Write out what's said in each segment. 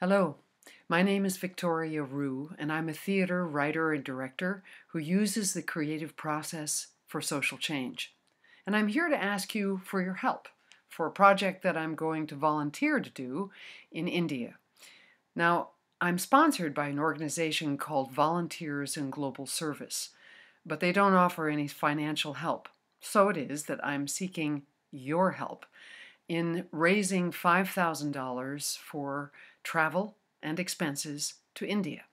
Hello, my name is Victoria Rue, and I'm a theater writer and director who uses the creative process for social change. And I'm here to ask you for your help for a project that I'm going to volunteer to do in India. Now, I'm sponsored by an organization called Volunteers in Global Service, but they don't offer any financial help. So it is that I'm seeking your help in raising $5,000 for travel and expenses to India.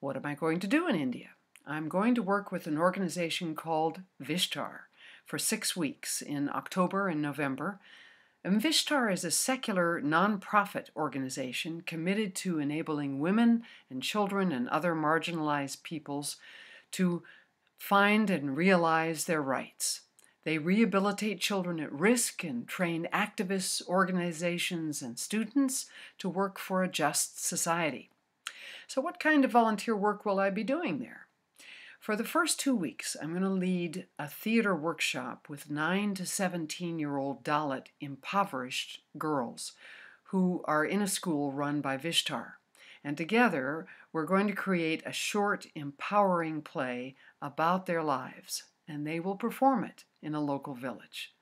What am I going to do in India? I'm going to work with an organization called Vishtar for six weeks in October and November. And Vishtar is a secular nonprofit organization committed to enabling women and children and other marginalized peoples to find and realize their rights they rehabilitate children at risk and train activists, organizations, and students to work for a just society. So, what kind of volunteer work will I be doing there? For the first two weeks, I'm going to lead a theater workshop with 9 to 17 year old Dalit impoverished girls who are in a school run by Vishtar. And together, we're going to create a short, empowering play about their lives, and they will perform it in a local village.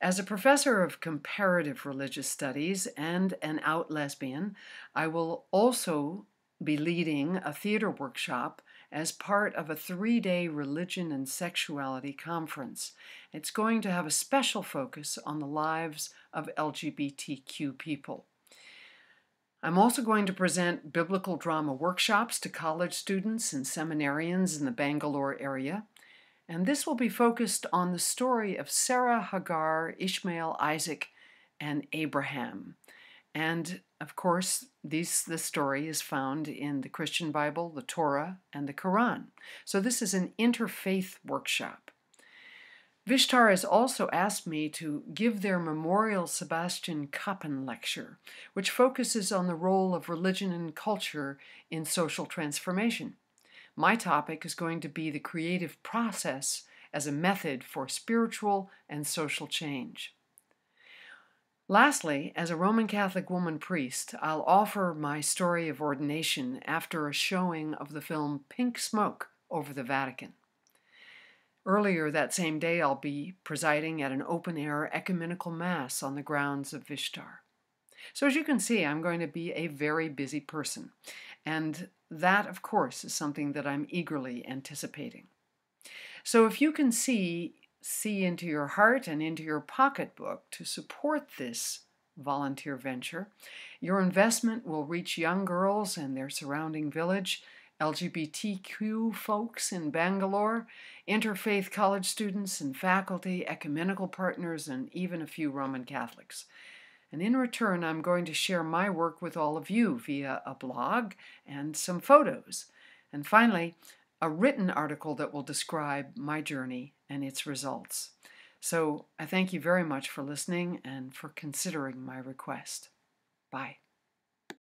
As a professor of comparative religious studies and an out lesbian, I will also be leading a theater workshop as part of a three day religion and sexuality conference. It's going to have a special focus on the lives of LGBTQ people. I'm also going to present biblical drama workshops to college students and seminarians in the Bangalore area and this will be focused on the story of Sarah, Hagar, Ishmael, Isaac, and Abraham. And of course, these, this story is found in the Christian Bible, the Torah, and the Quran. So this is an interfaith workshop. Vishtar has also asked me to give their memorial Sebastian Koppen lecture, which focuses on the role of religion and culture in social transformation. My topic is going to be the creative process as a method for spiritual and social change. Lastly, as a Roman Catholic woman priest, I'll offer my story of ordination after a showing of the film Pink Smoke over the Vatican. Earlier that same day, I'll be presiding at an open air ecumenical mass on the grounds of Vishtar. So, as you can see, I'm going to be a very busy person, and that, of course, is something that I'm eagerly anticipating. So if you can see, see into your heart and into your pocketbook to support this volunteer venture, your investment will reach young girls and their surrounding village, LGBTQ folks in Bangalore, interfaith college students and faculty, ecumenical partners, and even a few Roman Catholics. And in return, I'm going to share my work with all of you via a blog and some photos. And finally, a written article that will describe my journey and its results. So I thank you very much for listening and for considering my request. Bye.